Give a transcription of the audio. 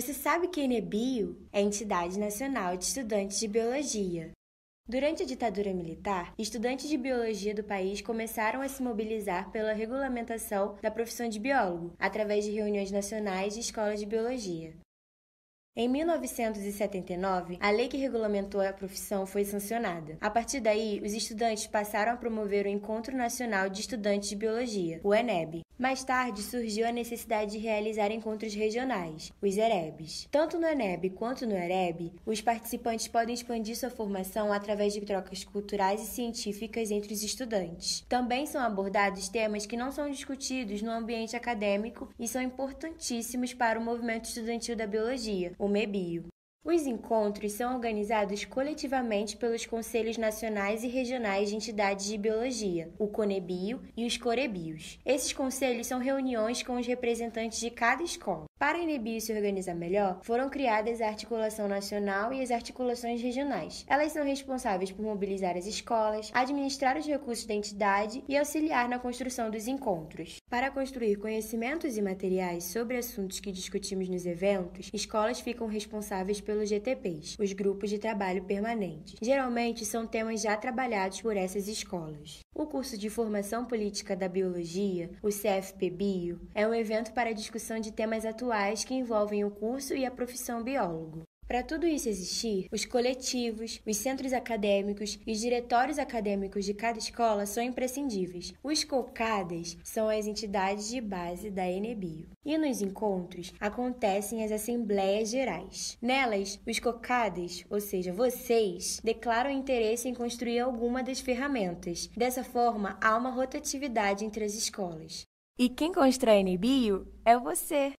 Você sabe que a é a Entidade Nacional de Estudantes de Biologia. Durante a ditadura militar, estudantes de biologia do país começaram a se mobilizar pela regulamentação da profissão de biólogo, através de reuniões nacionais de escolas de biologia. Em 1979, a lei que regulamentou a profissão foi sancionada. A partir daí, os estudantes passaram a promover o Encontro Nacional de Estudantes de Biologia, o ENEB, mais tarde surgiu a necessidade de realizar encontros regionais, os EREBs. Tanto no ENEB quanto no EREB, os participantes podem expandir sua formação através de trocas culturais e científicas entre os estudantes. Também são abordados temas que não são discutidos no ambiente acadêmico e são importantíssimos para o movimento estudantil da biologia, o MEBIO. Os encontros são organizados coletivamente pelos Conselhos Nacionais e Regionais de Entidades de Biologia, o CONEBIO e os COREBIOS. Esses conselhos são reuniões com os representantes de cada escola. Para a INEBIO se organizar melhor, foram criadas a articulação nacional e as articulações regionais. Elas são responsáveis por mobilizar as escolas, administrar os recursos da entidade e auxiliar na construção dos encontros. Para construir conhecimentos e materiais sobre assuntos que discutimos nos eventos, escolas ficam responsáveis pelo pelos GTPs, os grupos de trabalho permanentes. Geralmente são temas já trabalhados por essas escolas. O curso de Formação Política da Biologia, o CFP Bio, é um evento para discussão de temas atuais que envolvem o curso e a profissão biólogo. Para tudo isso existir, os coletivos, os centros acadêmicos e os diretórios acadêmicos de cada escola são imprescindíveis. Os COCADAS são as entidades de base da Enebio. E nos encontros acontecem as assembleias gerais. Nelas, os COCADAS, ou seja, vocês, declaram interesse em construir alguma das ferramentas. Dessa forma, há uma rotatividade entre as escolas. E quem constrói Enebio é você!